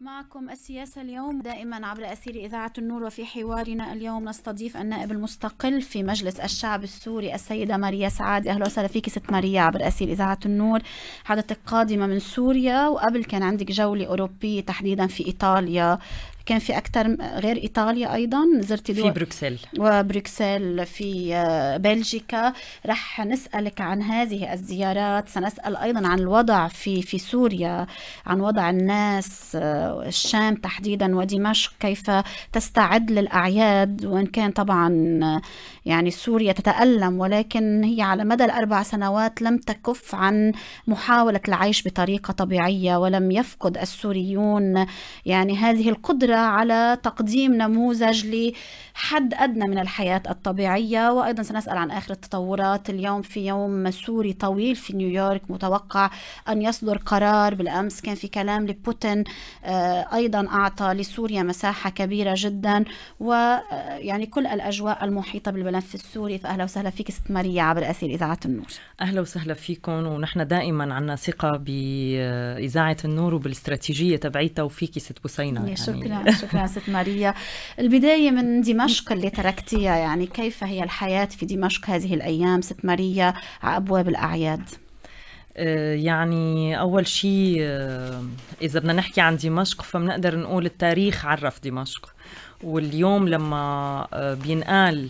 معكم السياسة اليوم دائما عبر أثير إذاعة النور وفي حوارنا اليوم نستضيف النائب المستقل في مجلس الشعب السوري السيدة ماريا سعاد أهلا وسهلا فيك ست ماريا عبر أثير إذاعة النور حضرتك قادمة من سوريا وقبل كان عندك جولة أوروبية تحديدا في إيطاليا كان في اكثر غير ايطاليا ايضا زرتي دول في بروكسل وبروكسل في آه، بلجيكا رح نسالك عن هذه الزيارات سنسال ايضا عن الوضع في في سوريا عن وضع الناس آه، الشام تحديدا ودمشق كيف تستعد للاعياد وان كان طبعا آه، يعني سوريا تتألم ولكن هي على مدى الأربع سنوات لم تكف عن محاولة العيش بطريقة طبيعية ولم يفقد السوريون يعني هذه القدرة على تقديم نموذج لحد أدنى من الحياة الطبيعية وأيضا سنسأل عن آخر التطورات اليوم في يوم سوري طويل في نيويورك متوقع أن يصدر قرار بالأمس كان في كلام لبوتين آه، أيضا أعطى لسوريا مساحة كبيرة جدا ويعني آه، كل الأجواء المحيطة بالبلد في السوري فاهلا وسهلا فيك ست ماريا عبر اثير اذاعه النور اهلا وسهلا فيكم ونحن دائما عندنا ثقه باذاعه النور وبالاستراتيجيه تبعيتها وفيكي ست بوسينه يعني. شكرا شكرا ست ماريا البدايه من دمشق اللي تركتيها يعني كيف هي الحياه في دمشق هذه الايام ست ماريا على ابواب الاعياد آه، يعني أول شيء آه، إذا بدنا نحكي عن دمشق فبنقدر نقول التاريخ عرف دمشق واليوم لما آه، بينقال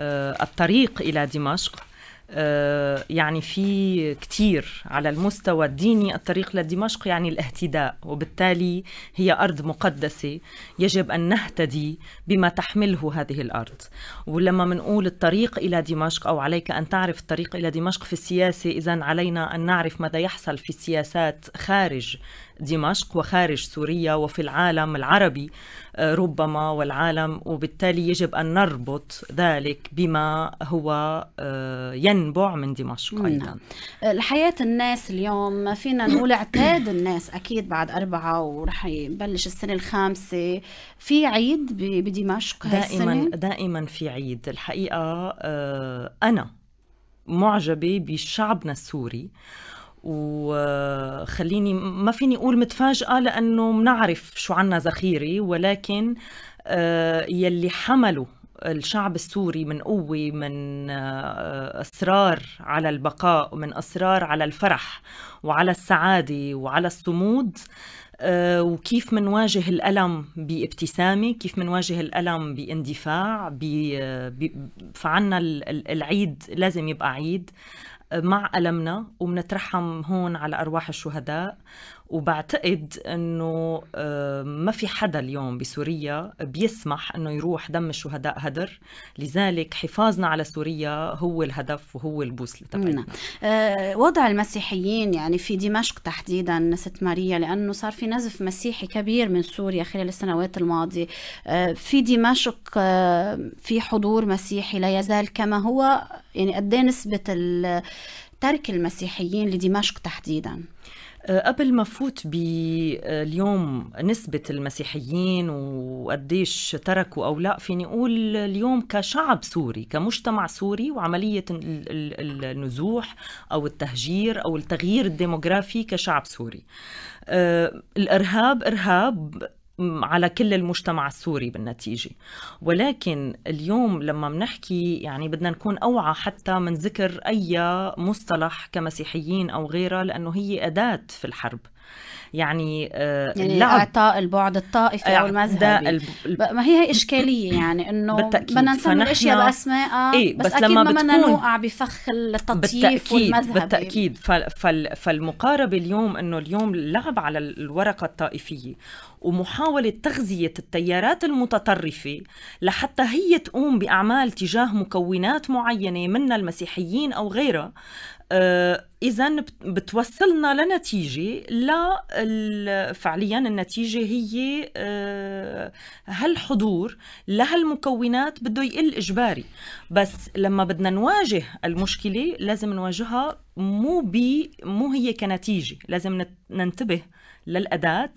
آه، الطريق إلى دمشق آه، يعني في كتير على المستوى الديني الطريق لدمشق يعني الاهتداء وبالتالي هي أرض مقدسة يجب أن نهتدي بما تحمله هذه الأرض ولما منقول الطريق إلى دمشق أو عليك أن تعرف الطريق إلى دمشق في السياسة إذا علينا أن نعرف ماذا يحصل في السياسات خارج دمشق وخارج سوريا وفي العالم العربي آه، ربما والعالم وبالتالي يجب أن نربط ذلك بما هو آه، ينبع من دمشق نعم. أيضا الحياة آه، الناس اليوم فينا نقول اعتاد الناس أكيد بعد أربعة ورح يبلش السنة الخامسة في عيد بدمشق دائما دائما في عيد الحقيقة أنا معجبة بشعبنا السوري وخليني ما فيني اقول متفاجئه لانه بنعرف شو عنا ذخيره ولكن آه، يلي حملوا الشعب السوري من قوة من آه، أصرار على البقاء ومن أصرار على الفرح وعلى السعادة وعلى الصمود آه، وكيف منواجه الألم بابتسامة كيف منواجه الألم باندفاع فعنا العيد لازم يبقى عيد مع ألمنا وبنترحم هون على أرواح الشهداء وبعتقد انه ما في حدا اليوم بسوريا بيسمح انه يروح دم الشهداء هدر لذلك حفاظنا على سوريا هو الهدف وهو البوصله تبعنا نعم. آه، وضع المسيحيين يعني في دمشق تحديدا ست ماريا لانه صار في نزف مسيحي كبير من سوريا خلال السنوات الماضيه آه، في دمشق آه، في حضور مسيحي لا يزال كما هو يعني قد إيه نسبه ترك المسيحيين لدمشق تحديدا آه، قبل ما فوت باليوم نسبة المسيحيين وقديش تركوا أو لا فيني أقول اليوم كشعب سوري كمجتمع سوري وعملية النزوح أو التهجير أو التغيير الديموغرافي كشعب سوري آه، الإرهاب إرهاب على كل المجتمع السوري بالنتيجة ولكن اليوم لما بنحكي يعني بدنا نكون أوعى حتى من ذكر أي مصطلح كمسيحيين أو غيرها لأنه هي أداة في الحرب يعني آه، يعني اعطاء البعد الطائفي او المذهبي الب... ما هي هي اشكاليه يعني انه بدنا نسمي الاشياء باسمائها آه، إيه بس, بس أكيد لما ما بدنا نوقع بفخ التطييف بالتأكيد والمذهبي بالتاكيد فال... فالمقاربه اليوم انه اليوم لعب على الورقه الطائفيه ومحاولة تغذية التيارات المتطرفة لحتى هي تقوم بأعمال تجاه مكونات معينة من المسيحيين أو غيرها آه، اذا بتوصلنا لنتيجه لا فعليا النتيجه هي آه، هالحضور لهالمكونات بده يقل اجباري بس لما بدنا نواجه المشكله لازم نواجهها مو ب مو هي كنتيجه لازم ننتبه للاداه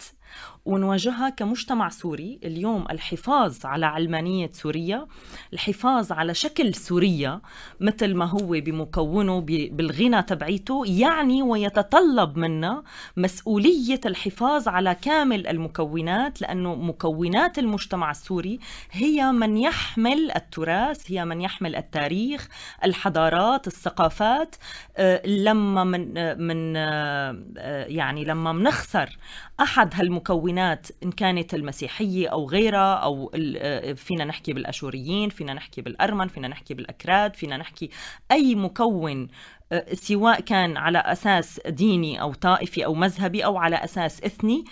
ونواجهها كمجتمع سوري اليوم الحفاظ على علمانية سوريا الحفاظ على شكل سوريا مثل ما هو بمكونه بالغنى تبعيته يعني ويتطلب منا مسؤولية الحفاظ على كامل المكونات لأنه مكونات المجتمع السوري هي من يحمل التراث هي من يحمل التاريخ الحضارات الثقافات أه، لما من, أه، من أه، يعني لما بنخسر أحد هالمكونات مكونات إن كانت المسيحية أو غيرها أو آه، فينا نحكي بالأشوريين فينا نحكي بالأرمن فينا نحكي بالأكراد فينا نحكي أي مكون آه، سواء كان على أساس ديني أو طائفي أو مذهبي أو على أساس إثني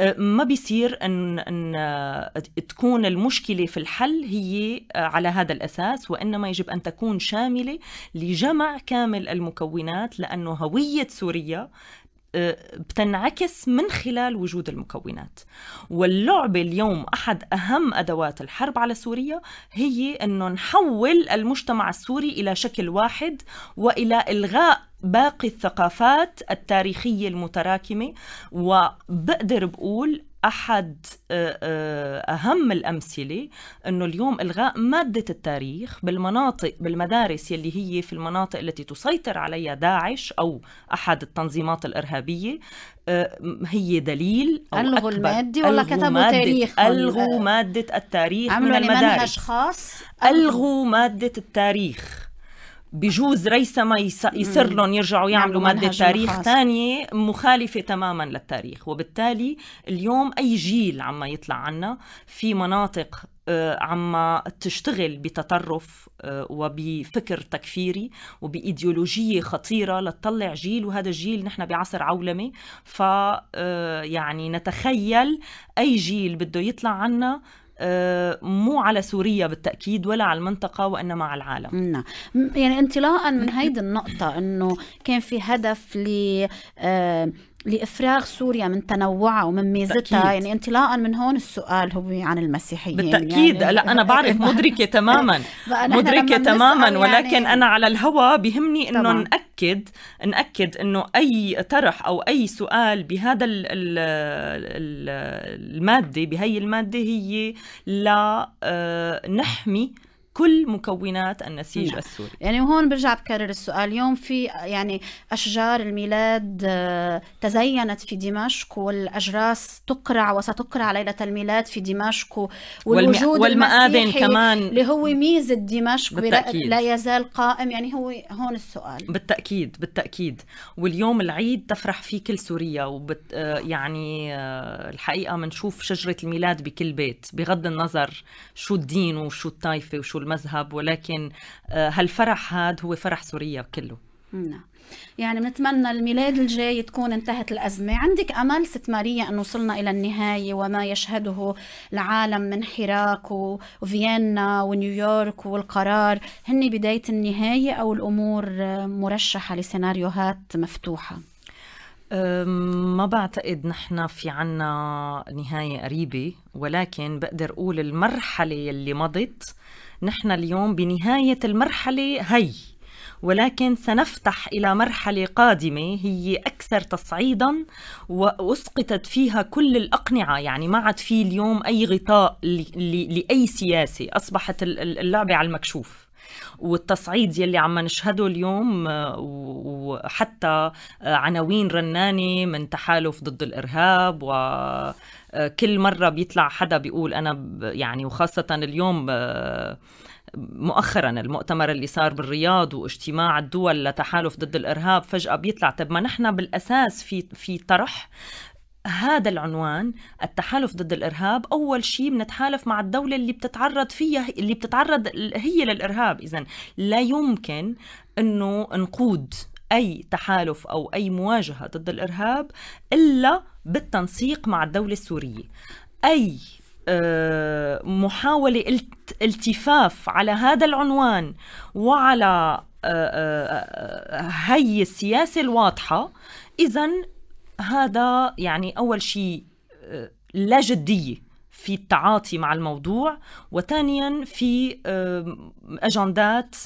آه، ما بيصير أن, أن تكون المشكلة في الحل هي على هذا الأساس وإنما يجب أن تكون شاملة لجمع كامل المكونات لأنه هوية سوريا أه، بتنعكس من خلال وجود المكونات واللعبة اليوم أحد أهم أدوات الحرب على سوريا هي أنه نحول المجتمع السوري إلى شكل واحد وإلى إلغاء باقي الثقافات التاريخية المتراكمة وبقدر بقول احد آه، آه، اهم الامثله انه اليوم الغاء ماده التاريخ بالمناطق بالمدارس يلي هي في المناطق التي تسيطر عليها داعش او احد التنظيمات الارهابيه آه، هي دليل او الغوا الماده ولا كتبوا مادة تاريخ الغوا ماده التاريخ من المدارس اشخاص الغوا ماده التاريخ بجوز ريثما يصير لهم يرجعوا يعملوا مادة تاريخ ثانية مخالفة تماما للتاريخ وبالتالي اليوم أي جيل عم يطلع عنا في مناطق آه، عم تشتغل بتطرف آه، وبفكر تكفيري وبإيديولوجية خطيرة لتطلع جيل وهذا الجيل نحن بعصر عولمة ف آه، يعني نتخيل أي جيل بده يطلع عنا آه، مو على سوريا بالتاكيد ولا على المنطقه وانما على العالم نعم يعني انطلاقا من هيدي النقطه انه كان في هدف ل آه، لافراغ سوريا من تنوعها ومن ميزتها يعني انطلاقا من هون السؤال هو عن المسيحيين بالتاكيد يعني لا انا بعرف مدركه تماما مدركه تماما يعني ولكن انا على الهوى بهمني انه ناكد ناكد انه اي طرح او اي سؤال بهذا الماده بهي الماده هي لنحمي كل مكونات النسيج نعم. السوري يعني وهون برجع بكرر السؤال اليوم في يعني أشجار الميلاد آه، تزينت في دمشق والأجراس تقرع وستقرع ليلة الميلاد في دمشق والوجود والمآذن كمان اللي هو ميزة دمشق بالتأكيد. لا يزال قائم يعني هو هون السؤال بالتأكيد بالتأكيد واليوم العيد تفرح فيه كل سوريا وبت آه، يعني آه، الحقيقة بنشوف شجرة الميلاد بكل بيت بغض النظر شو الدين وشو الطائفة وشو المذهب ولكن آه، هالفرح هذا هو فرح سوريا كله نعم يعني بنتمنى الميلاد الجاي تكون انتهت الأزمة عندك أمل ست ماريا أن وصلنا إلى النهاية وما يشهده العالم من حراك وفيينا ونيويورك والقرار هن بداية النهاية أو الأمور مرشحة لسيناريوهات مفتوحة ما بعتقد نحن في عنا نهاية قريبة ولكن بقدر أقول المرحلة اللي مضت نحن اليوم بنهاية المرحلة هي ولكن سنفتح الى مرحله قادمه هي اكثر تصعيدا واسقطت فيها كل الاقنعه يعني ما عاد في اليوم اي غطاء لاي سياسه اصبحت اللعبه على المكشوف والتصعيد يلي عم نشهده اليوم آه، وحتى آه، عناوين رنانه من تحالف ضد الارهاب و آه، كل مرة بيطلع حدا بيقول أنا يعني وخاصة اليوم مؤخرا المؤتمر اللي صار بالرياض واجتماع الدول لتحالف ضد الارهاب فجاه بيطلع طب ما نحن بالاساس في في طرح هذا العنوان التحالف ضد الارهاب اول شيء بنتحالف مع الدوله اللي بتتعرض فيها اللي بتتعرض هي للارهاب اذا لا يمكن انه نقود اي تحالف او اي مواجهه ضد الارهاب الا بالتنسيق مع الدوله السوريه اي آه، محاولة التفاف على هذا العنوان وعلى آه، آه، هي السياسة الواضحة إذا هذا يعني اول شيء آه، لا جديه في التعاطي مع الموضوع وثانيا في اجندات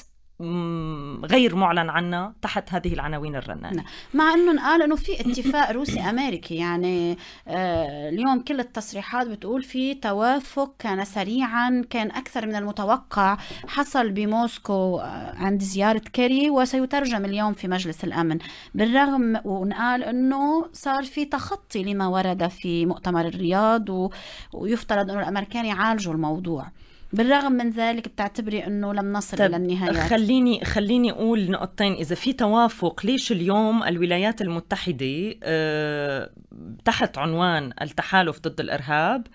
غير معلن عنا تحت هذه العناوين الرنانة نعم. مع أنه قال أنه في اتفاق روسي أمريكي يعني آه، اليوم كل التصريحات بتقول في توافق كان سريعا كان أكثر من المتوقع حصل بموسكو آه، عند زيارة كيري وسيترجم اليوم في مجلس الأمن بالرغم ونقال أنه صار في تخطي لما ورد في مؤتمر الرياض ويفترض أنه الأمريكان يعالجوا الموضوع بالرغم من ذلك بتعتبري انه لم نصل طيب، الى النهايه خليني خليني اقول نقطتين اذا في توافق ليش اليوم الولايات المتحده أه تحت عنوان التحالف ضد الارهاب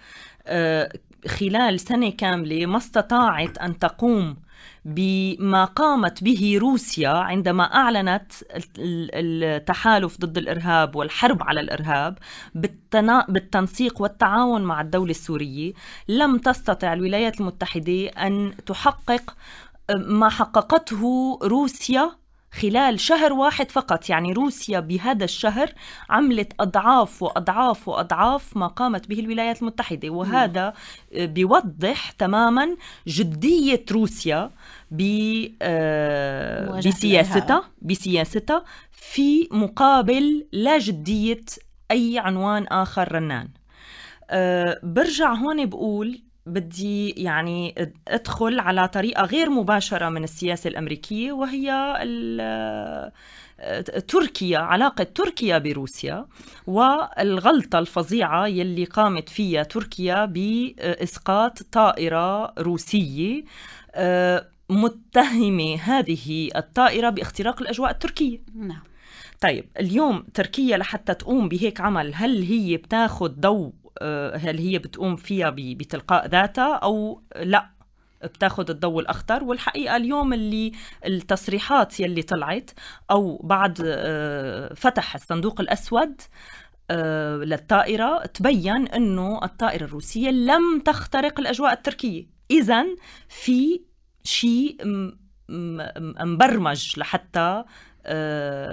أه خلال سنه كامله ما استطاعت ان تقوم بما قامت به روسيا عندما اعلنت التحالف ضد الارهاب والحرب على الارهاب بالتنسيق والتعاون مع الدوله السوريه لم تستطع الولايات المتحده ان تحقق ما حققته روسيا خلال شهر واحد فقط يعني روسيا بهذا الشهر عملت أضعاف وأضعاف وأضعاف ما قامت به الولايات المتحدة وهذا بيوضح تماما جدية روسيا آه، بسياستها بسياستها في مقابل لا جدية أي عنوان آخر رنان آه، برجع هون بقول بدي يعني ادخل على طريقه غير مباشره من السياسه الامريكيه وهي تركيا علاقة تركيا بروسيا والغلطة الفظيعة يلي قامت فيها تركيا بإسقاط طائرة روسية متهمة هذه الطائرة باختراق الأجواء التركية نعم طيب اليوم تركيا لحتى تقوم بهيك عمل هل هي بتاخد ضوء آه، هل هي بتقوم فيها بتلقاء ذاتها او لا بتاخذ الضوء الاخضر والحقيقه اليوم اللي التصريحات يلي طلعت او بعد آه، فتح الصندوق الاسود آه، للطائره تبين انه الطائره الروسيه لم تخترق الاجواء التركيه اذا في شيء مبرمج لحتى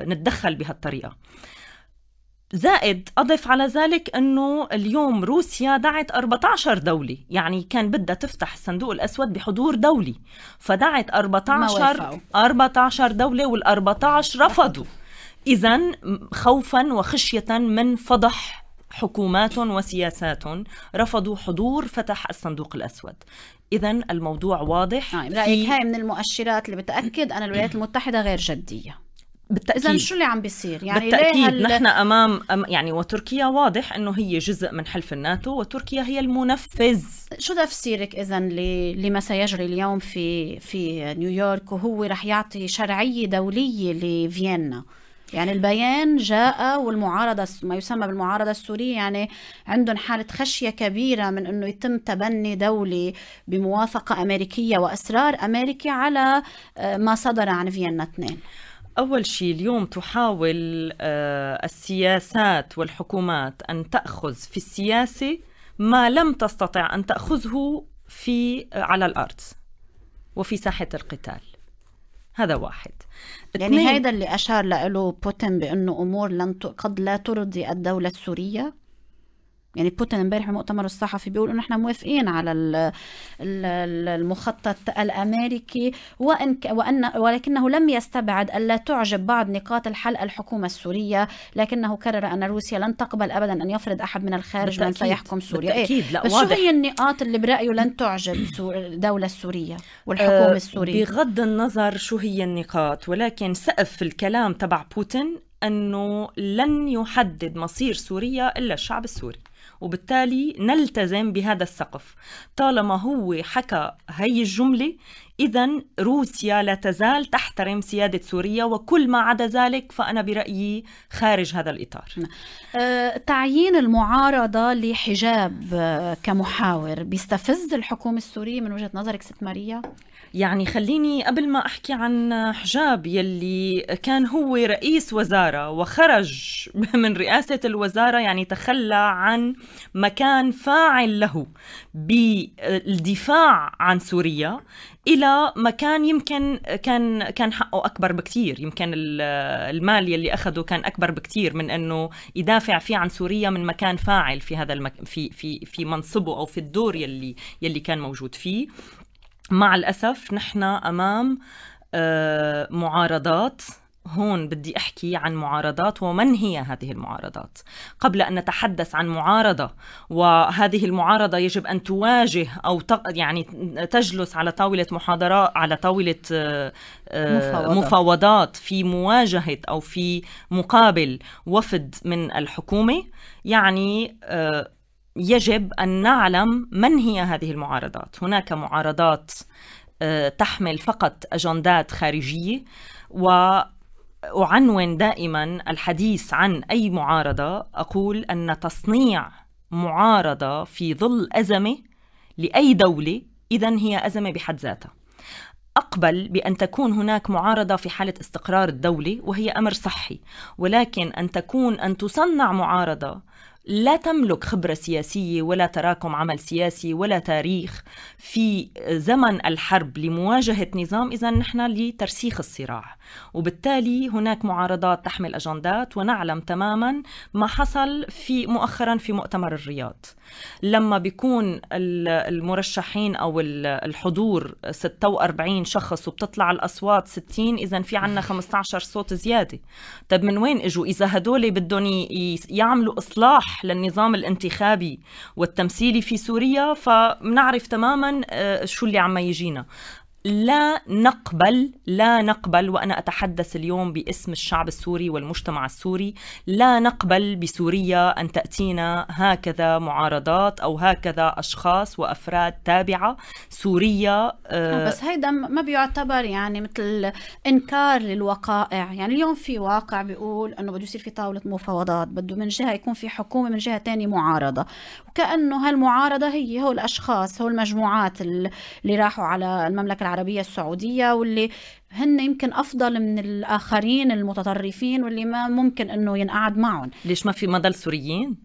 نتدخل بهالطريقه زائد أضف على ذلك أنه اليوم روسيا دعت 14 دولة يعني كان بدها تفتح الصندوق الأسود بحضور دولي فدعت 14 14 دولة وال14 رفضوا إذا خوفا وخشية من فضح حكومات وسياسات رفضوا حضور فتح الصندوق الأسود إذا الموضوع واضح يعني رأيك هاي من المؤشرات اللي بتأكد أن الولايات المتحدة غير جدية بالتأكيد إذن شو اللي عم بيصير؟ يعني بالتأكيد هل... نحن أمام أم يعني وتركيا واضح أنه هي جزء من حلف الناتو وتركيا هي المنفذ شو تفسيرك إذا ل... لما سيجري اليوم في في نيويورك وهو رح يعطي شرعية دولية لفيينا؟ يعني البيان جاء والمعارضة ما يسمى بالمعارضة السورية يعني عندهم حالة خشية كبيرة من أنه يتم تبني دولي بموافقة أمريكية وأسرار أمريكي على آه، ما صدر عن فيينا 2 أول شيء اليوم تحاول آه، السياسات والحكومات أن تأخذ في السياسة ما لم تستطع أن تأخذه في آه، على الأرض وفي ساحة القتال هذا واحد يعني هذا اللي أشار له بوتين بأنه أمور لن قد لا ترضي الدولة السورية يعني بوتين امبارح بمؤتمر الصحفي بيقول انه احنا موافقين على المخطط الامريكي وان وان ولكنه لم يستبعد الا تعجب بعض نقاط الحل الحكومه السوريه لكنه كرر ان روسيا لن تقبل ابدا ان يفرض احد من الخارج من سيحكم سوريا إيه، بالتأكيد. إيه؟ لا بس واضح. شو هي النقاط اللي برايه لن تعجب الدوله السوريه والحكومه أه السوريه بغض النظر شو هي النقاط ولكن سقف الكلام تبع بوتين انه لن يحدد مصير سوريا الا الشعب السوري وبالتالي نلتزم بهذا السقف طالما هو حكى هي الجملة إذا روسيا لا تزال تحترم سيادة سوريا وكل ما عدا ذلك فأنا برأيي خارج هذا الإطار نعم. أه، تعيين المعارضة لحجاب أه، كمحاور بيستفز الحكومة السورية من وجهة نظرك ست ماريا؟ يعني خليني قبل ما أحكي عن حجاب يلي كان هو رئيس وزارة وخرج من رئاسة الوزارة يعني تخلى عن مكان فاعل له بالدفاع عن سوريا الى مكان يمكن كان كان حقه اكبر بكثير يمكن المال يلي اخذه كان اكبر بكثير من انه يدافع فيه عن سوريا من مكان فاعل في هذا المك... في في في منصبه او في الدور يلي يلي كان موجود فيه مع الاسف نحن امام آه، معارضات هون بدي احكي عن معارضات ومن هي هذه المعارضات قبل ان نتحدث عن معارضه وهذه المعارضه يجب ان تواجه او يعني تجلس على طاوله محاضرات على طاوله آه، مفاوضات. مفاوضات في مواجهه او في مقابل وفد من الحكومه يعني آه، يجب ان نعلم من هي هذه المعارضات هناك معارضات آه، تحمل فقط اجندات خارجيه و أعنون دائما الحديث عن أي معارضة أقول أن تصنيع معارضة في ظل أزمة لأي دولة إذا هي أزمة بحد ذاتها أقبل بأن تكون هناك معارضة في حالة استقرار الدولة وهي أمر صحي ولكن أن تكون أن تصنع معارضة لا تملك خبرة سياسية ولا تراكم عمل سياسي ولا تاريخ في زمن الحرب لمواجهة نظام إذا نحن لترسيخ الصراع وبالتالي هناك معارضات تحمل أجندات ونعلم تماما ما حصل في مؤخرا في مؤتمر الرياض لما بيكون المرشحين أو الحضور 46 شخص وبتطلع الأصوات 60 إذا في عنا 15 صوت زيادة طب من وين إجوا إذا هدول بدهم يعملوا إصلاح للنظام الانتخابي والتمثيلي في سوريا فنعرف تماما آه، شو اللي عم يجينا لا نقبل لا نقبل وانا اتحدث اليوم باسم الشعب السوري والمجتمع السوري لا نقبل بسوريا ان تاتينا هكذا معارضات او هكذا اشخاص وافراد تابعه سوريا آه بس هيدا ما بيعتبر يعني مثل انكار للوقائع يعني اليوم في واقع بيقول انه بده يصير في طاوله مفاوضات بده من جهه يكون في حكومه من جهه ثانيه معارضه وكانه هالمعارضه هي هو الاشخاص هو المجموعات اللي راحوا على المملكه العربية العربية السعودية واللي هن يمكن أفضل من الآخرين المتطرفين واللي ما ممكن أنه ينقعد معهم ليش ما في مدى السوريين؟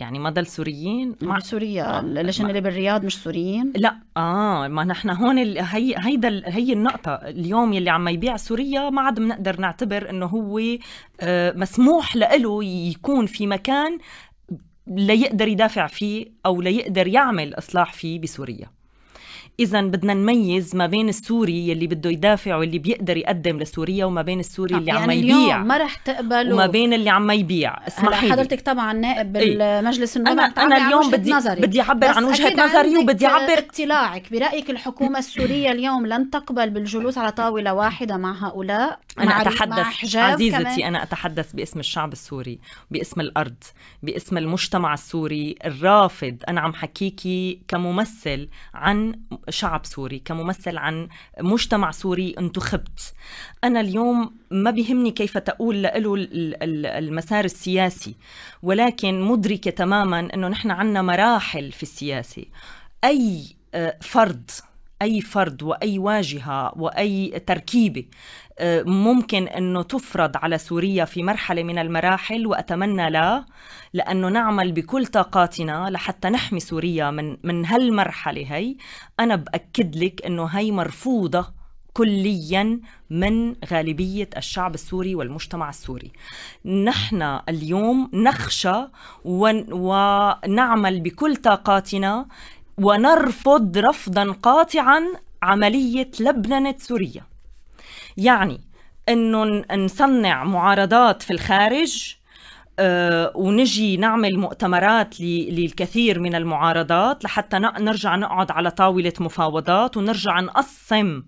يعني مدى السوريين مع سوريا آه. ليش اللي بالرياض مش سوريين لا اه ما نحن هون ال... هي هيدا ال... هي النقطه اليوم يلي عم يبيع سوريا ما عاد بنقدر نعتبر انه هو آه، مسموح له يكون في مكان ليقدر يدافع فيه او ليقدر يعمل اصلاح فيه بسوريا إذا بدنا نميز ما بين السوري يلي بده يدافع واللي بيقدر يقدم لسوريا وما بين السوري آه، اللي يعني عم يبيع ما رح تقبل وما بين اللي عم يبيع اسمحي لي حضرتك طبعا نائب إيه. بالمجلس النواب انا انا اليوم بدي نظري. بدي اعبر عن وجهه نظري وبدي اعبر اطلاعك برايك الحكومه السوريه اليوم لن تقبل بالجلوس على طاوله واحده مع هؤلاء انا مع اتحدث مع عزيزتي كمان. انا اتحدث باسم الشعب السوري باسم الارض باسم المجتمع السوري الرافض انا عم حكيكي كممثل عن شعب سوري كممثل عن مجتمع سوري انتخبت أنا اليوم ما بيهمني كيف تقول له المسار السياسي ولكن مدركة تماما أنه نحن عنا مراحل في السياسة أي آه، فرد اي فرد واي واجهه واي تركيبه أه، ممكن انه تفرض على سوريا في مرحله من المراحل واتمنى لا لانه نعمل بكل طاقاتنا لحتى نحمي سوريا من من هالمرحله هي انا باكد لك انه هي مرفوضه كليا من غالبية الشعب السوري والمجتمع السوري نحن اليوم نخشى ونعمل بكل طاقاتنا ونرفض رفضا قاطعا عملية لبننة سوريا يعني أنه نصنع معارضات في الخارج آه، ونجي نعمل مؤتمرات للكثير من المعارضات لحتى نرجع نقعد على طاولة مفاوضات ونرجع نقسم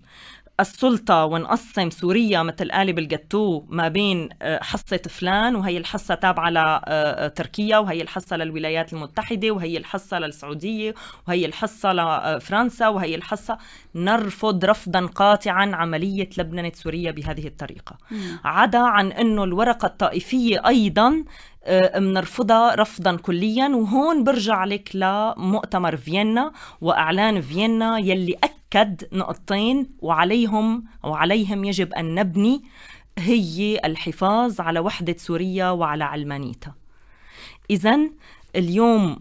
السلطة ونقسم سوريا مثل قالب الجاتو ما بين آه، حصة فلان وهي الحصة تابعة لتركيا آه، آه، وهي الحصة للولايات المتحدة وهي الحصة للسعودية وهي الحصة لفرنسا وهي الحصة نرفض رفضا قاطعا عملية لبنة سوريا بهذه الطريقة عدا عن أنه الورقة الطائفية أيضا بنرفضها رفضا كليا وهون برجع لك لمؤتمر فيينا واعلان فيينا يلي كد نقطتين وعليهم وعليهم يجب أن نبني هي الحفاظ على وحدة سوريا وعلى علمانيتها إذا اليوم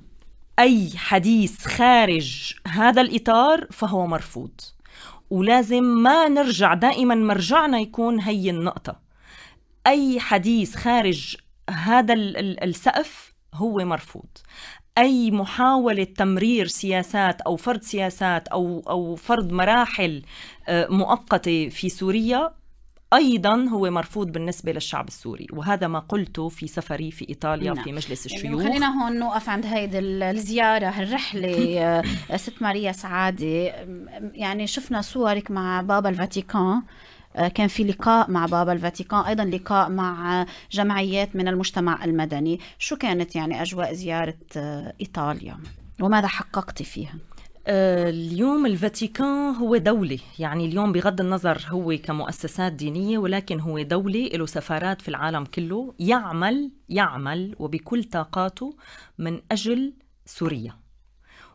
أي حديث خارج هذا الإطار فهو مرفوض ولازم ما نرجع دائما مرجعنا يكون هي النقطة أي حديث خارج هذا السقف هو مرفوض اي محاوله تمرير سياسات او فرض سياسات او او فرض مراحل آه، مؤقته في سوريا ايضا هو مرفوض بالنسبه للشعب السوري وهذا ما قلته في سفري في ايطاليا نعم. في مجلس يعني الشيوخ يعني خلينا هون نوقف عند هيدي الزياره هالرحله آه، ست ماريا سعاده يعني شفنا صورك مع بابا الفاتيكان آه، كان في لقاء مع بابا الفاتيكان ايضا لقاء مع جمعيات من المجتمع المدني شو كانت يعني اجواء زياره آه، ايطاليا وماذا حققت فيها آه، اليوم الفاتيكان هو دولة يعني اليوم بغض النظر هو كمؤسسات دينية ولكن هو دولة له سفارات في العالم كله يعمل يعمل وبكل طاقاته من أجل سوريا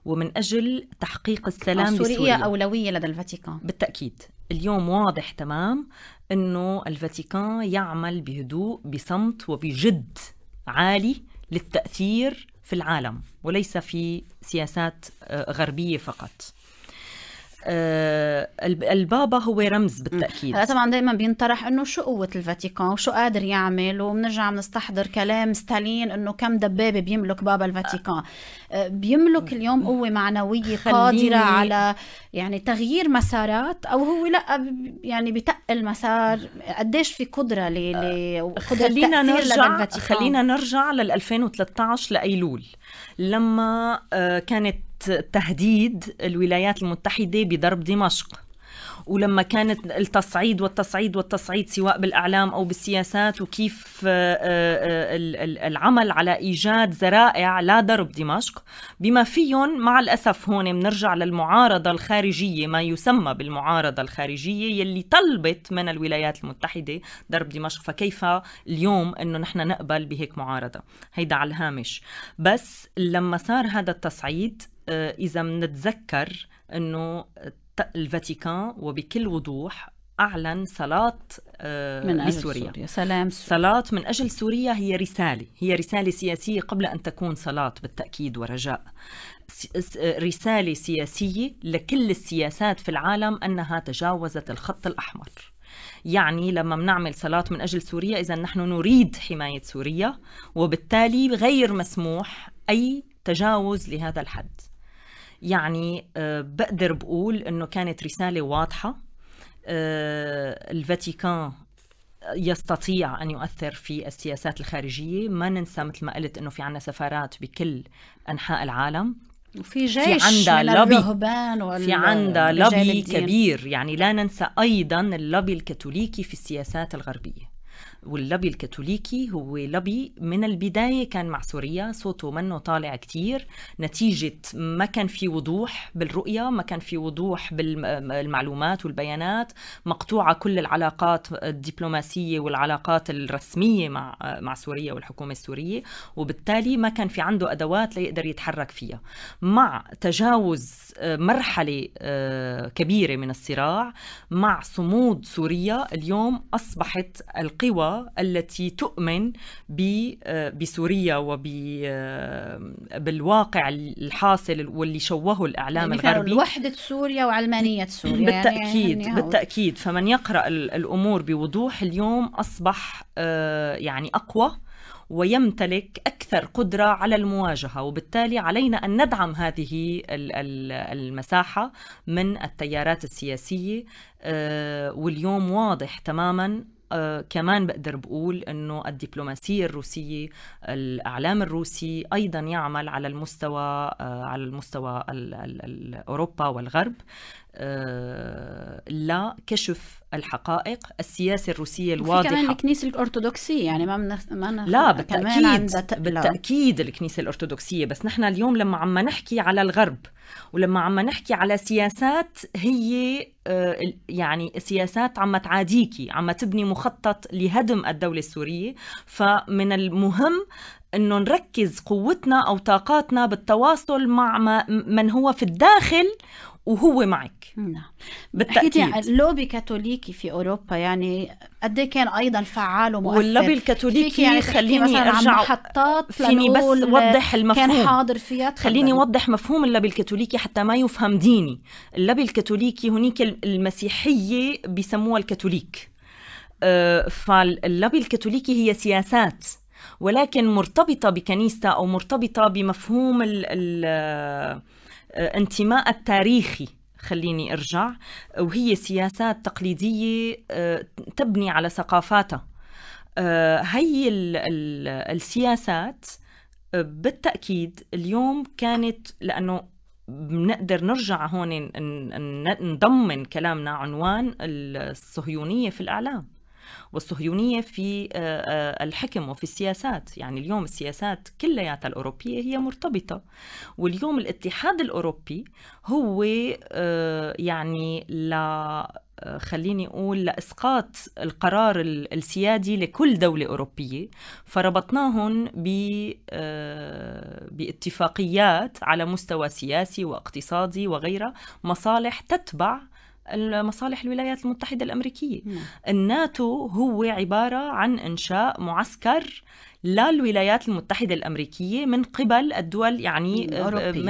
ومن أجل تحقيق السلام سوريا بسوريا أولوية لدى الفاتيكان بالتأكيد اليوم واضح تمام انه الفاتيكان يعمل بهدوء بصمت وبجد عالي للتاثير في العالم وليس في سياسات آه، غربيه فقط آه البابا هو رمز بالتاكيد هلا طبعا دائما بينطرح انه شو قوه الفاتيكان وشو قادر يعمل وبنرجع بنستحضر كلام ستالين انه كم دبابه بيملك بابا الفاتيكان آه بيملك اليوم قوه معنويه قادره على يعني تغيير مسارات او هو لا يعني بتقل المسار قديش في قدره ل آه، خلينا نرجع خلينا نرجع لل 2013 لايلول لما آه، كانت تهديد الولايات المتحدة بضرب دمشق ولما كانت التصعيد والتصعيد والتصعيد سواء بالاعلام او بالسياسات وكيف آه، آه، العمل على ايجاد ذرائع لا ضرب دمشق بما فيهم مع الاسف هون بنرجع للمعارضه الخارجيه ما يسمى بالمعارضه الخارجيه يلي طلبت من الولايات المتحده ضرب دمشق فكيف اليوم انه نحن نقبل بهيك معارضه هيدا على الهامش بس لما صار هذا التصعيد آه، اذا بنتذكر انه الفاتيكان وبكل وضوح اعلن صلاه آه، من أجل لسوريا سوريا. سلام سوريا. صلاه من اجل سوريا هي رساله هي رساله سياسيه قبل ان تكون صلاه بالتاكيد ورجاء آه، رساله سياسيه لكل السياسات في العالم انها تجاوزت الخط الاحمر يعني لما بنعمل صلاة من أجل سوريا إذا نحن نريد حماية سوريا وبالتالي غير مسموح أي تجاوز لهذا الحد يعني آه، بقدر بقول انه كانت رساله واضحه آه، الفاتيكان يستطيع أن يؤثر في السياسات الخارجية ما ننسى مثل ما قلت أنه في عنا سفارات بكل أنحاء العالم وفي جيش في عندها لوبي الرهبان وال... في عندها لوبي كبير يعني لا ننسى أيضا اللوبي الكاثوليكي في السياسات الغربية واللبي الكاثوليكي هو لبي من البداية كان مع سوريا صوته منه طالع كتير نتيجة ما كان في وضوح بالرؤية ما كان في وضوح بالمعلومات والبيانات مقطوعة كل العلاقات الدبلوماسية والعلاقات الرسمية مع, مع سوريا والحكومة السورية وبالتالي ما كان في عنده أدوات ليقدر يتحرك فيها مع تجاوز آه، مرحلة آه، كبيرة من الصراع مع صمود سوريا اليوم أصبحت القوى التي تؤمن آه، بسوريا وبالواقع آه، الحاصل واللي شوهه الإعلام يعني الغربي وحدة سوريا وعلمانية سوريا يعني بالتأكيد يعني بالتأكيد فمن يقرأ الأمور بوضوح اليوم أصبح آه، يعني أقوى ويمتلك اكثر قدره على المواجهه وبالتالي علينا ان ندعم هذه المساحه من التيارات السياسيه واليوم واضح تماما آه، كمان بقدر بقول انه الدبلوماسيه الروسيه الاعلام الروسي ايضا يعمل على المستوى آه على المستوى ال اوروبا والغرب آه لكشف الحقائق السياسة الروسية الواضحة كمان الكنيسة الأرثوذكسية يعني ما من... ما من... لا بالتأكيد بالتأكيد الكنيسة الأرثوذكسية بس نحن اليوم لما عم نحكي على الغرب ولما عم نحكي على سياسات هي آه، يعني سياسات عم تعاديكي عم تبني مخطط لهدم الدولة السورية فمن المهم انه نركز قوتنا او طاقاتنا بالتواصل مع من هو في الداخل وهو معك نعم بالتأكيد يعني اللوبي كاثوليكي في أوروبا يعني قد إيه كان أيضا فعال ومؤثر واللوبي الكاثوليكي يعني خليني أرجع محطات فيني بس وضح المفهوم كان حاضر فيها خليني أوضح مفهوم اللوبي الكاثوليكي حتى ما يفهم ديني اللوبي الكاثوليكي هنيك المسيحية بيسموها الكاثوليك آه، فاللوبي الكاثوليكي هي سياسات ولكن مرتبطة بكنيسة أو مرتبطة بمفهوم ال ال انتماء التاريخي خليني ارجع وهي سياسات تقليديه آه، تبني على ثقافاتها آه، هي السياسات آه، بالتاكيد اليوم كانت لانه بنقدر نرجع هون نضمن كلامنا عنوان الصهيونية في الإعلام والصهيونية في آه، آه، الحكم وفي السياسات يعني اليوم السياسات كلياتها الأوروبية هي مرتبطة واليوم الاتحاد الأوروبي هو آه، يعني لا خليني أقول لإسقاط القرار السيادي لكل دولة أوروبية فربطناهم باتفاقيات على مستوى سياسي واقتصادي وغيرها مصالح تتبع مصالح الولايات المتحدة الأمريكية نعم. الناتو هو عبارة عن إنشاء معسكر للولايات المتحدة الأمريكية من قبل الدول يعني من,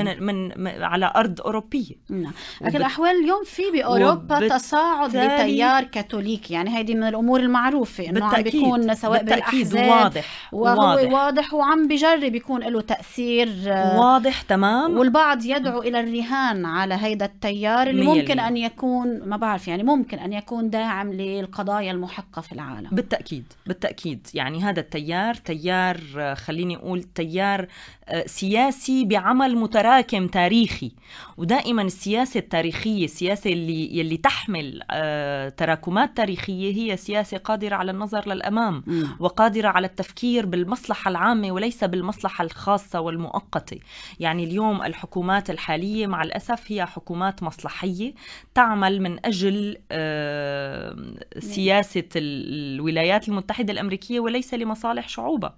آه، من, من على أرض أوروبية نعم لكن الأحوال اليوم في بأوروبا وبت... تصاعد لتيار كاثوليكي يعني هذه من الأمور المعروفة إنه عم بيكون سواء بالأحزاب واضح وهو واضح, واضح وعم بجرب يكون له تأثير آه، واضح تمام والبعض يدعو إلى الرهان على هيدا التيار اللي ممكن أن يكون ما بعرف يعني ممكن أن يكون داعم للقضايا المحقة في العالم بالتأكيد بالتأكيد يعني هذا التيار تيار تيار خليني أقول تيار آه، سياسي بعمل متراكم تاريخي ودائما السياسة التاريخية السياسة اللي, اللي تحمل آه، تراكمات تاريخية هي سياسة قادرة على النظر للأمام وقادرة على التفكير بالمصلحة العامة وليس بالمصلحة الخاصة والمؤقتة يعني اليوم الحكومات الحالية مع الأسف هي حكومات مصلحية تعمل من أجل آه، سياسة الولايات المتحدة الأمريكية وليس لمصالح شعوبها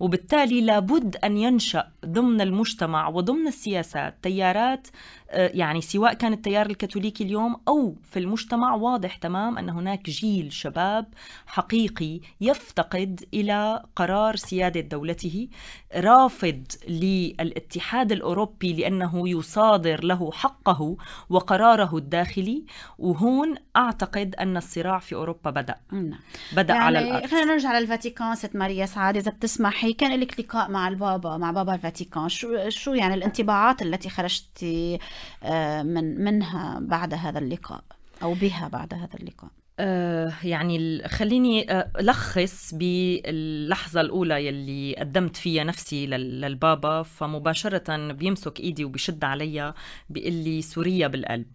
وبالتالي لابد أن ينشأ ضمن المجتمع وضمن السياسات تيارات آه، يعني سواء كان التيار الكاثوليكي اليوم او في المجتمع واضح تمام ان هناك جيل شباب حقيقي يفتقد الى قرار سياده دولته رافض للاتحاد الاوروبي لانه يصادر له حقه وقراره الداخلي وهون اعتقد ان الصراع في اوروبا بدا نعم. بدا يعني على الارض خلينا نرجع للفاتيكان ست ماريا سعاد اذا بتسمحي كان لك لقاء مع البابا مع بابا الفاتيكان شو شو يعني الانطباعات التي خرجتي آه، من منها بعد هذا اللقاء أو بها بعد هذا اللقاء آه، يعني خليني آه، لخص باللحظة الأولى يلي قدمت فيها نفسي للبابا فمباشرة بيمسك إيدي وبشد عليا بيقول لي سوريا بالقلب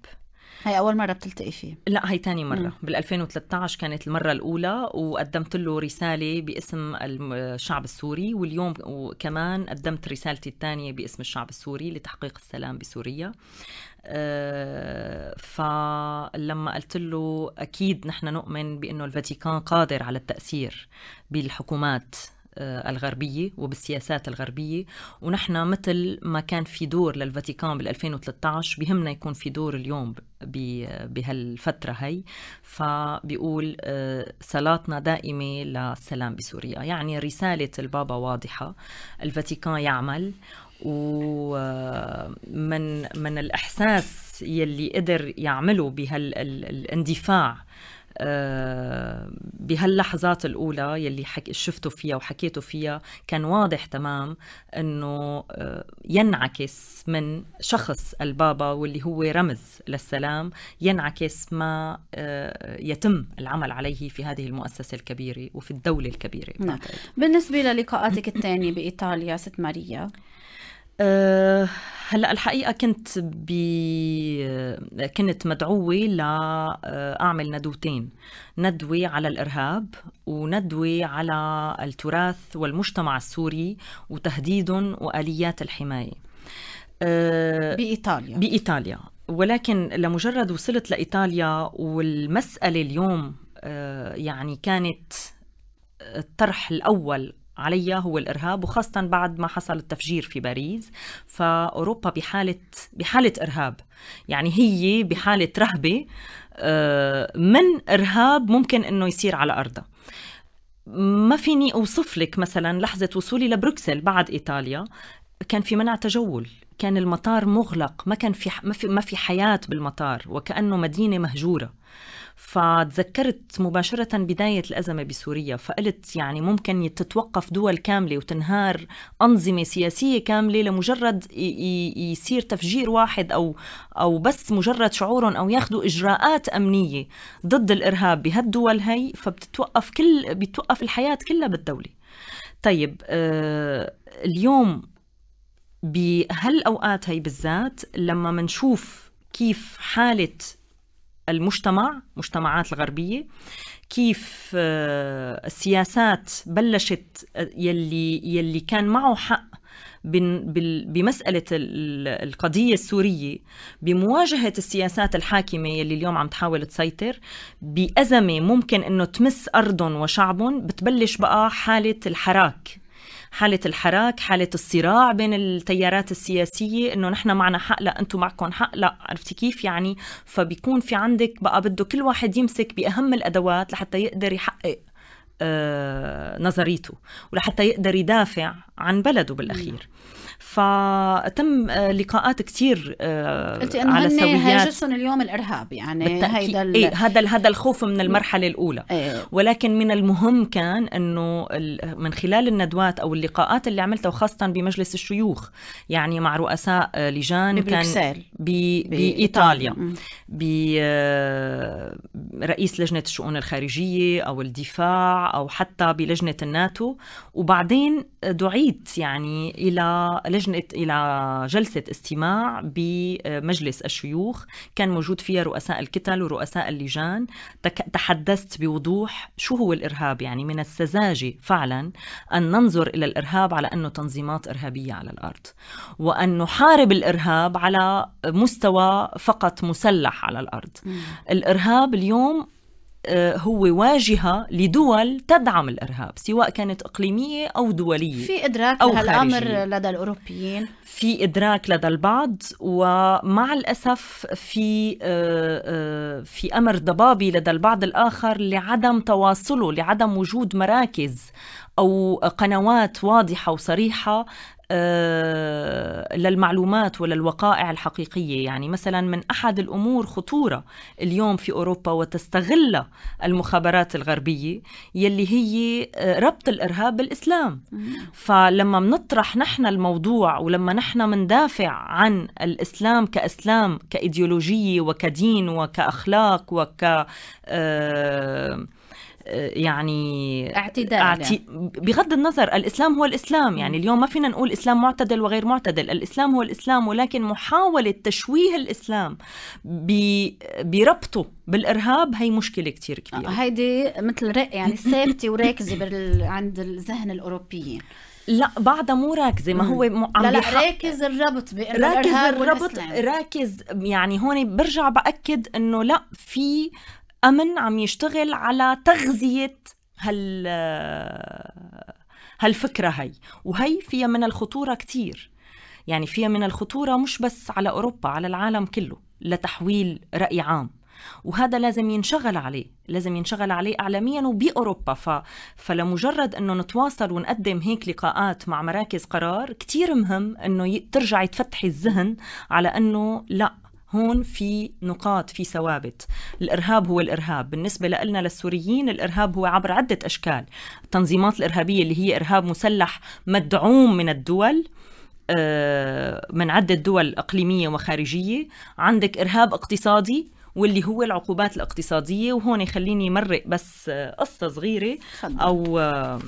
هاي اول مره بتلتقي فيه لا هاي تاني مره بال 2013 كانت المره الاولى وقدمت له رساله باسم الشعب السوري واليوم وكمان قدمت رسالتي الثانيه باسم الشعب السوري لتحقيق السلام بسوريا آه، فلما قلت له اكيد نحن نؤمن بانه الفاتيكان قادر على التاثير بالحكومات آه، الغربية وبالسياسات الغربية ونحن مثل ما كان في دور للفاتيكان بال2013 بهمنا يكون في دور اليوم بهالفترة هي فبيقول آه، صلاتنا دائمة للسلام بسوريا يعني رسالة البابا واضحة الفاتيكان يعمل ومن آه، من الإحساس يلي قدر يعمله بهالاندفاع بهال آه، بهاللحظات الاولى يلي حك... شفته فيها وحكيته فيها كان واضح تمام انه آه، ينعكس من شخص البابا واللي هو رمز للسلام ينعكس ما آه، يتم العمل عليه في هذه المؤسسه الكبيره وفي الدوله الكبيره نعم. بالنسبه للقاءاتك الثانيه بايطاليا ست ماريا هلا الحقيقه كنت ب كنت مدعوه لاعمل ندوتين ندوه على الارهاب وندوه على التراث والمجتمع السوري وتهديد واليات الحمايه آه، بايطاليا بايطاليا ولكن لمجرد وصلت لايطاليا والمساله اليوم آه، يعني كانت الطرح الاول علي هو الارهاب وخاصه بعد ما حصل التفجير في باريس فاوروبا بحاله بحاله ارهاب يعني هي بحاله رهبه آه، من ارهاب ممكن انه يصير على ارضها ما فيني اوصف لك مثلا لحظه وصولي لبروكسل بعد ايطاليا كان في منع تجول كان المطار مغلق ما كان في ما في, ما في حياه بالمطار وكانه مدينه مهجوره فتذكرت مباشرة بداية الأزمة بسوريا فقلت يعني ممكن تتوقف دول كاملة وتنهار أنظمة سياسية كاملة لمجرد يصير تفجير واحد أو أو بس مجرد شعورهم أو ياخذوا إجراءات أمنية ضد الإرهاب بهالدول هي فبتتوقف كل بتوقف الحياة كلها بالدولة طيب آه اليوم بهالأوقات هي بالذات لما منشوف كيف حالة المجتمع مجتمعات الغربية كيف آه، السياسات بلشت آه، يلي, يلي كان معه حق بمسألة القضية السورية بمواجهة السياسات الحاكمة يلي اليوم عم تحاول تسيطر بأزمة ممكن أنه تمس أرضهم وشعبهم بتبلش بقى حالة الحراك حالة الحراك حالة الصراع بين التيارات السياسية إنه نحن معنا حق لا أنتم معكم حق لا عرفتي كيف يعني فبيكون في عندك بقى بده كل واحد يمسك بأهم الأدوات لحتى يقدر يحقق آه، نظريته ولحتى يقدر يدافع عن بلده بالأخير فتم آه، لقاءات كثير آه، قلتي انه على سويات هاجسهم اليوم الارهاب يعني هيدا إيه هذا هذا الخوف من المرحله الاولى إيه. ولكن من المهم كان انه من خلال الندوات او اللقاءات اللي عملتها وخاصه بمجلس الشيوخ يعني مع رؤساء آه، لجان كان بايطاليا برئيس لجنه الشؤون الخارجيه او الدفاع او حتى بلجنه الناتو وبعدين دعيت يعني الى لجنه لجنة إلى جلسة استماع بمجلس الشيوخ كان موجود فيها رؤساء الكتل ورؤساء اللجان تحدثت بوضوح شو هو الإرهاب يعني من السذاجة فعلا أن ننظر إلى الإرهاب على أنه تنظيمات إرهابية على الأرض وأن نحارب الإرهاب على مستوى فقط مسلح على الأرض الإرهاب اليوم آه، هو واجهة لدول تدعم الإرهاب سواء كانت إقليمية أو دولية في إدراك أو لهالأمر لدى الأوروبيين في إدراك لدى البعض ومع الأسف في آه، آه، في أمر ضبابي لدى البعض الآخر لعدم تواصله لعدم وجود مراكز أو قنوات واضحة وصريحة آه، للمعلومات وللوقائع الحقيقية يعني مثلا من أحد الأمور خطورة اليوم في أوروبا وتستغلها المخابرات الغربية يلي هي آه، ربط الإرهاب بالإسلام فلما منطرح نحن الموضوع ولما نحن مندافع عن الإسلام كإسلام كإيديولوجية وكدين وكأخلاق وك آه، يعني اعتدال يعني. أعت... بغض النظر الاسلام هو الاسلام يعني اليوم ما فينا نقول اسلام معتدل وغير معتدل الاسلام هو الاسلام ولكن محاوله تشويه الاسلام ب... بربطه بالارهاب هي مشكله كثير آه، كبيره هيدي مثل رق يعني ثابته وراكزه بال... عند الذهن الاوروبيين لا بعدها مو راكزه ما هو عم لا لا بيحق... راكز الربط بين راكز الربط والإسلام. راكز يعني هون برجع باكد انه لا في أمن عم يشتغل على تغذية هال هالفكرة هي وهي فيها من الخطورة كثير يعني فيها من الخطورة مش بس على أوروبا على العالم كله لتحويل رأي عام وهذا لازم ينشغل عليه لازم ينشغل عليه اعلاميا وباوروبا ف... فلمجرد انه نتواصل ونقدم هيك لقاءات مع مراكز قرار كثير مهم انه ي... ترجعي تفتحي الذهن على انه لا هون في نقاط في ثوابت الإرهاب هو الإرهاب بالنسبة لنا للسوريين الإرهاب هو عبر عدة أشكال التنظيمات الإرهابية اللي هي إرهاب مسلح مدعوم من الدول آه، من عدة دول إقليمية وخارجية عندك إرهاب اقتصادي واللي هو العقوبات الاقتصادية وهون خليني مرق بس قصة صغيرة أو آه،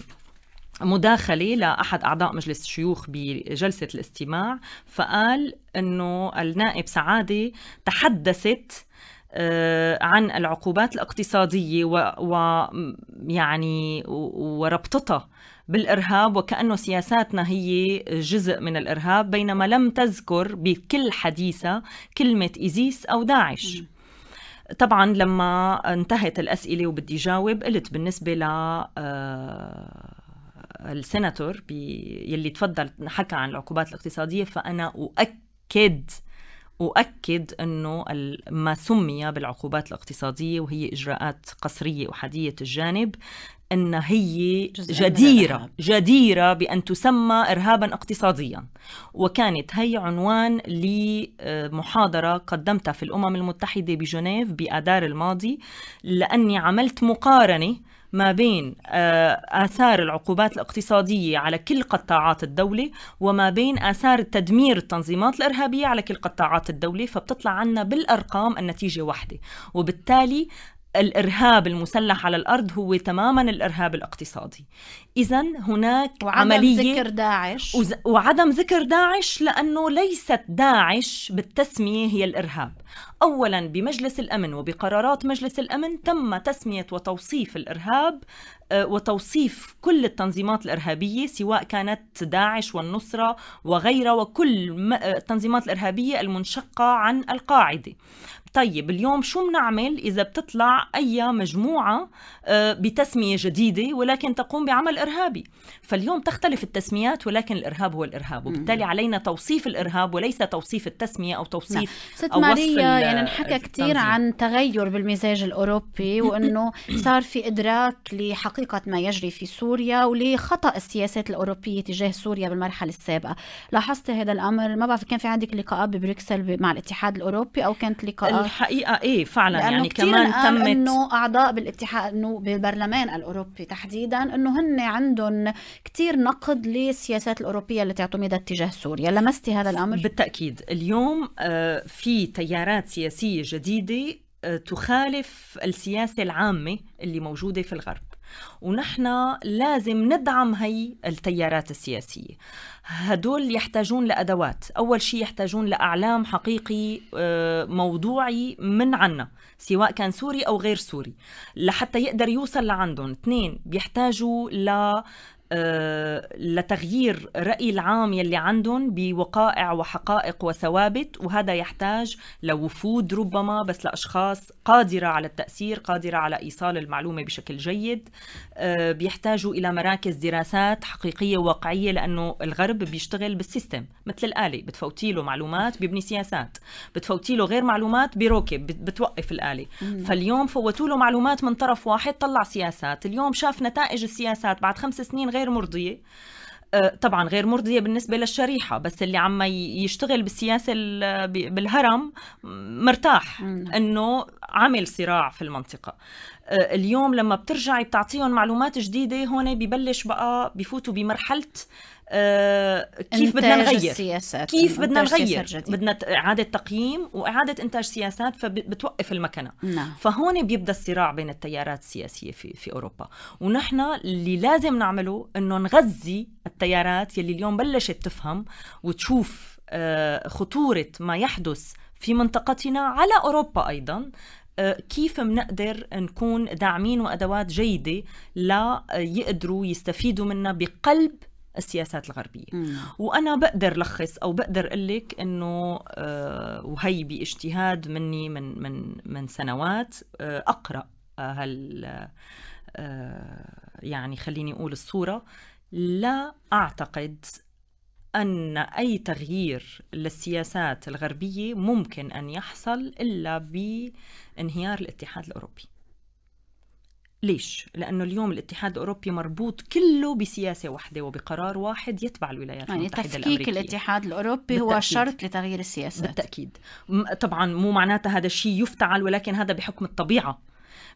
مداخلة لأحد أعضاء مجلس الشيوخ بجلسة الاستماع فقال أنه النائب سعادة تحدثت آه، عن العقوبات الاقتصادية ويعني وربطتها بالارهاب وكانه سياساتنا هي جزء من الارهاب بينما لم تذكر بكل حديثها كلمه ايزيس او داعش طبعا لما انتهت الاسئله وبدي جاوب قلت بالنسبه ل آه، السناتور يلي تفضل حكى عن العقوبات الاقتصاديه فانا اؤكد اؤكد انه ما سمي بالعقوبات الاقتصاديه وهي اجراءات قصريه احاديه الجانب ان هي جديره جديره بان تسمى ارهابا اقتصاديا وكانت هي عنوان لمحاضره آه، قدمتها في الامم المتحده بجنيف باذار الماضي لاني عملت مقارنه ما بين آه، آثار العقوبات الاقتصادية على كل قطاعات الدولة وما بين آثار تدمير التنظيمات الإرهابية على كل قطاعات الدولة فبتطلع عنا بالأرقام النتيجة واحدة وبالتالي الارهاب المسلح على الارض هو تماما الارهاب الاقتصادي اذا هناك وعدم عمليه ذكر داعش وز... وعدم ذكر داعش لانه ليست داعش بالتسميه هي الارهاب اولا بمجلس الامن وبقرارات مجلس الامن تم تسميه وتوصيف الارهاب آه، وتوصيف كل التنظيمات الارهابيه سواء كانت داعش والنصره وغيرها وكل آه، التنظيمات الارهابيه المنشقه عن القاعده طيب اليوم شو بنعمل إذا بتطلع أي مجموعة آه، بتسمية جديدة ولكن تقوم بعمل إرهابي فاليوم تختلف التسميات ولكن الإرهاب هو الإرهاب وبالتالي علينا توصيف الإرهاب وليس توصيف التسمية أو توصيف نعم. ست أو ماريا يعني انحكى كثير عن تغير بالمزاج الأوروبي وأنه صار في إدراك لحقيقة ما يجري في سوريا ولخطأ السياسات الأوروبية تجاه سوريا بالمرحلة السابقة لاحظت هذا الأمر ما بعرف كان في عندك لقاءات ببريكسل مع الاتحاد الأوروبي أو كانت لقاءات الحقيقه آه. ايه فعلا يعني كمان تمت انه اعضاء بالاتحاد انه بالبرلمان الاوروبي تحديدا انه هن عندهم كثير نقد للسياسات الاوروبيه اللي اعتمدت تجاه سوريا لمستي هذا الامر بالتاكيد اليوم آه، في تيارات سياسيه جديده آه، تخالف السياسه العامه اللي موجوده في الغرب ونحن لازم ندعم هي التيارات السياسيه هدول يحتاجون لأدوات أول شيء يحتاجون لأعلام حقيقي آه، موضوعي من عنا سواء كان سوري أو غير سوري لحتى يقدر يوصل لعندهم اثنين بيحتاجوا ل آه، لتغيير رأي العام يلي عندهم بوقائع وحقائق وثوابت وهذا يحتاج لوفود ربما بس لأشخاص قادرة على التأثير قادرة على إيصال المعلومة بشكل جيد آه، بيحتاجوا إلى مراكز دراسات حقيقية واقعية لأنه الغرب بيشتغل بالسيستم مثل الآلة بتفوتي له معلومات بيبني سياسات بتفوتي له غير معلومات بيروكب بتوقف الآلة فاليوم فوتوا له معلومات من طرف واحد طلع سياسات اليوم شاف نتائج السياسات بعد خمس سنين غير مرضيه أه، طبعا غير مرضيه بالنسبه للشريحه بس اللي عم يشتغل بالسياسه بالهرم مرتاح انه عمل صراع في المنطقه أه، اليوم لما بترجعي بتعطيهم معلومات جديده هون ببلش بقى بفوتوا بمرحله آه، كيف بدنا نغير السياسات. كيف بدنا نغير بدنا اعاده تقييم واعاده انتاج سياسات فبتوقف المكنه نعم. فهون بيبدا الصراع بين التيارات السياسيه في في اوروبا ونحن اللي لازم نعمله انه نغذي التيارات يلي اليوم بلشت تفهم وتشوف آه، خطوره ما يحدث في منطقتنا على اوروبا ايضا آه، كيف بنقدر نكون داعمين وادوات جيده ليقدروا يستفيدوا منا بقلب السياسات الغربيه مم. وانا بقدر لخص او بقدر اقول لك انه آه وهي باجتهاد مني من من من سنوات آه اقرا آه، هال آه يعني خليني اقول الصوره لا اعتقد ان اي تغيير للسياسات الغربيه ممكن ان يحصل الا بانهيار الاتحاد الاوروبي ليش؟ لأنه اليوم الاتحاد الأوروبي مربوط كله بسياسة واحدة وبقرار واحد يتبع الولايات يعني المتحدة تفكيك الاتحاد الأوروبي بالتأكيد. هو شرط لتغيير السياسات بالتأكيد طبعا مو معناتها هذا الشيء يفتعل ولكن هذا بحكم الطبيعة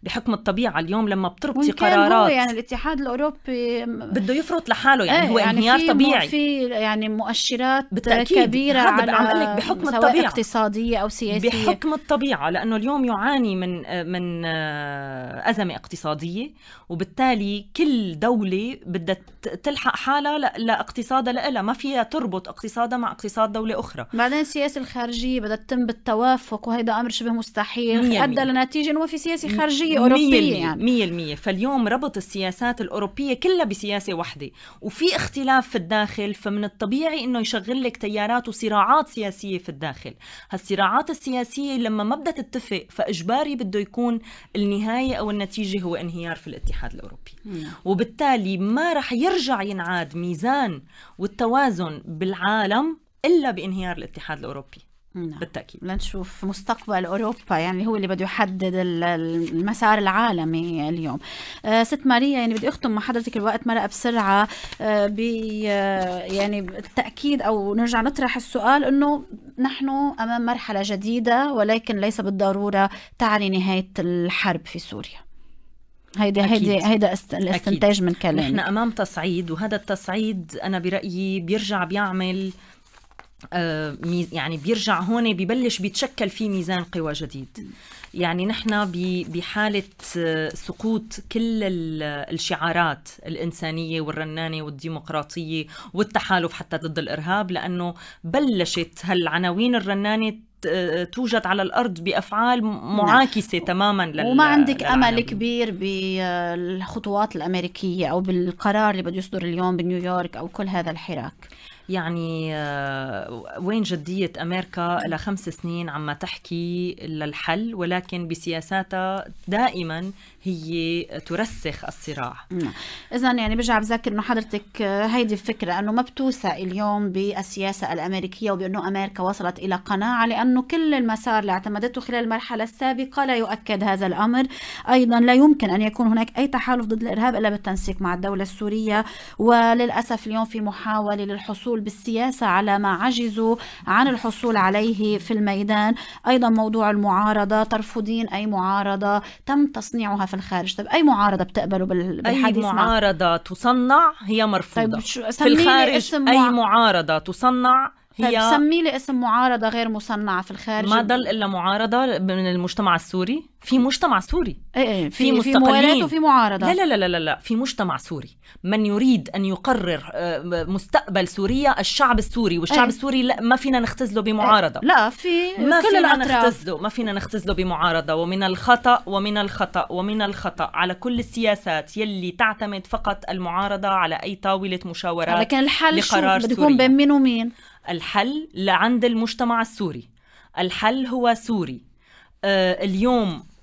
بحكم الطبيعه اليوم لما بتربطي قرارات هو يعني الاتحاد الاوروبي بده يفرط لحاله يعني هو يعني انهيار في طبيعي في يعني مؤشرات بالتأكيد كبيره على عم لك بحكم الطبيعه اقتصاديه او سياسيه بحكم الطبيعه لانه اليوم يعاني من من آه، ازمه اقتصاديه وبالتالي كل دوله بدها تلحق حالها لاقتصادها لها ما فيها تربط اقتصادها مع اقتصاد دوله اخرى بعدين السياسه الخارجيه بدها تتم بالتوافق وهذا امر شبه مستحيل ادى لنتيجه انه ما في سياسه خارجيه خارجيه اوروبيه يعني 100% فاليوم ربط السياسات الاوروبيه كلها بسياسه واحده وفي اختلاف في الداخل فمن الطبيعي انه يشغل لك تيارات وصراعات سياسيه في الداخل هالصراعات السياسيه لما ما بدها تتفق فاجباري بده يكون النهايه او النتيجه هو انهيار في الاتحاد الاوروبي مم. وبالتالي ما رح يرجع ينعاد ميزان والتوازن بالعالم الا بانهيار الاتحاد الاوروبي نعم. بالتاكيد لنشوف مستقبل اوروبا يعني هو اللي بده يحدد المسار العالمي اليوم آه، ست ماريا يعني بدي اختم مع حضرتك الوقت مرق بسرعه آه، ب آه، يعني التاكيد او نرجع نطرح السؤال انه نحن امام مرحله جديده ولكن ليس بالضروره تعني نهايه الحرب في سوريا هيدا هيدا هيدا الاستنتاج من كلامي نحن امام تصعيد وهذا التصعيد انا برايي بيرجع بيعمل آه، يعني بيرجع هون ببلش بيتشكل في ميزان قوى جديد يعني نحن بحالة آه، سقوط كل الشعارات الإنسانية والرنانة والديمقراطية والتحالف حتى ضد الإرهاب لأنه بلشت هالعناوين الرنانة آه، توجد على الارض بافعال نعم. معاكسه نعم. تماما لل... وما عندك امل كبير بالخطوات الامريكيه او بالقرار اللي بده يصدر اليوم بنيويورك او كل هذا الحراك يعني آه، وين جدية أمريكا لخمس سنين عم تحكي للحل ولكن بسياساتها دائما هي ترسخ الصراع نعم. اذا يعني برجع بذكر انه حضرتك آه، هيدي الفكره انه ما بتوثق اليوم بالسياسه الامريكيه وبانه امريكا وصلت الى قناعه لانه كل المسار اللي اعتمدته خلال المرحله السابقه لا يؤكد هذا الامر ايضا لا يمكن ان يكون هناك اي تحالف ضد الارهاب الا بالتنسيق مع الدوله السوريه وللاسف اليوم في محاوله للحصول بالسياسه على ما عجزوا عن الحصول عليه في الميدان ايضا موضوع المعارضه ترفضين اي معارضه تم تصنيعها في الخارج طب اي معارضه بتقبلوا بالحديث اي معارضه معك؟ تصنع هي مرفوضه طيب في الخارج اسم اي معارضه تصنع هي طيب سمي لي اسم معارضه غير مصنعه في الخارج ما ضل الا معارضه من المجتمع السوري في مجتمع سوري ايه, إيه، في, في مستقلين في وفي معارضة لا, لا لا لا لا في مجتمع سوري من يريد أن يقرر آه، مستقبل سوريا الشعب السوري والشعب أي. السوري لا ما فينا نختزله بمعارضة إيه، لا في ما كل فينا الأطراف. نختزله ما فينا نختزله بمعارضة ومن الخطأ ومن الخطأ ومن الخطأ على كل السياسات يلي تعتمد فقط المعارضة على أي طاولة مشاورات لكن الحل شو بده يكون بين مين ومين الحل لعند المجتمع السوري الحل هو سوري آه، اليوم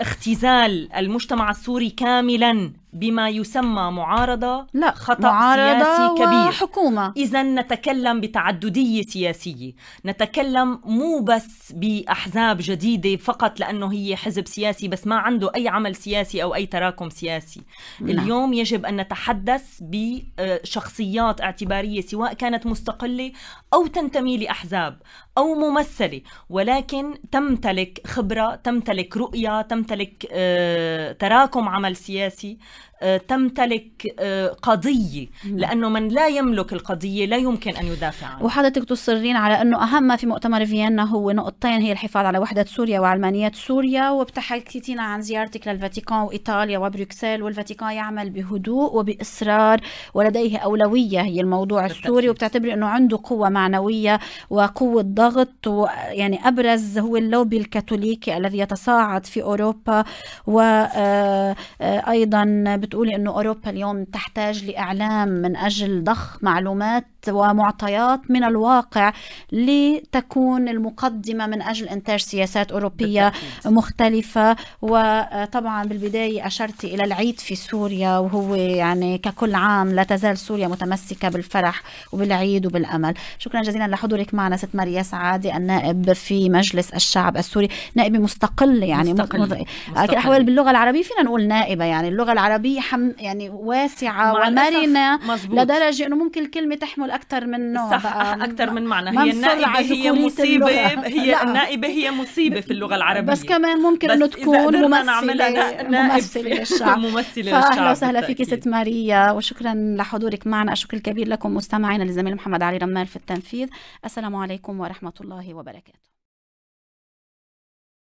اختزال المجتمع السوري كاملا بما يسمى معارضة لا خطأ معارضة سياسي كبير حكومة إذا نتكلم بتعددية سياسية نتكلم مو بس بأحزاب جديدة فقط لأنه هي حزب سياسي بس ما عنده أي عمل سياسي أو أي تراكم سياسي لا. نعم. اليوم يجب أن نتحدث بشخصيات آه، اعتبارية سواء كانت مستقلة أو تنتمي لأحزاب أو ممثلة ولكن تمتلك خبرة تمتلك رؤية تمتلك آه، تراكم عمل سياسي آه، تمتلك آه، قضية لأنه من لا يملك القضية لا يمكن أن يدافع عنها وحضرتك تصرين على أنه أهم ما في مؤتمر فيينا هو نقطتين هي الحفاظ على وحدة سوريا وعلمانية سوريا وبتحكيتينا عن زيارتك للفاتيكان وإيطاليا وبروكسل والفاتيكان يعمل بهدوء وبإصرار ولديه أولوية هي الموضوع بالتأكيد. السوري وبتعتبري أنه عنده قوة معنوية وقوة ضغط يعني أبرز هو اللوبي الكاثوليكي الذي يتصاعد في أوروبا وأيضا آه، بت بتقولي انه اوروبا اليوم تحتاج لاعلام من اجل ضخ معلومات ومعطيات من الواقع لتكون المقدمة من أجل إنتاج سياسات أوروبية بالتأكيد. مختلفة وطبعا بالبداية أشرت إلى العيد في سوريا وهو يعني ككل عام لا تزال سوريا متمسكة بالفرح وبالعيد وبالأمل شكرا جزيلا لحضورك معنا ست ماريا سعادة النائب في مجلس الشعب السوري نائبة مستقلة يعني مستقل. مستقل. أحوال باللغة العربية فينا نقول نائبة يعني اللغة العربية حم يعني واسعة ومرنة لدرجة أنه ممكن الكلمة تحمل اكثر من نوع صح اكثر من معنى هي النائبه هي مصيبه هي لا. النائبه هي مصيبه في اللغه العربيه بس كمان ممكن انه تكون ممثله يعني ممثله للشعب ممثله للشعب فاهلا وسهلا فيك ست ماريا وشكرا لحضورك معنا الشكر الكبير لكم مستمعينا للزميل محمد علي رمال في التنفيذ السلام عليكم ورحمه الله وبركاته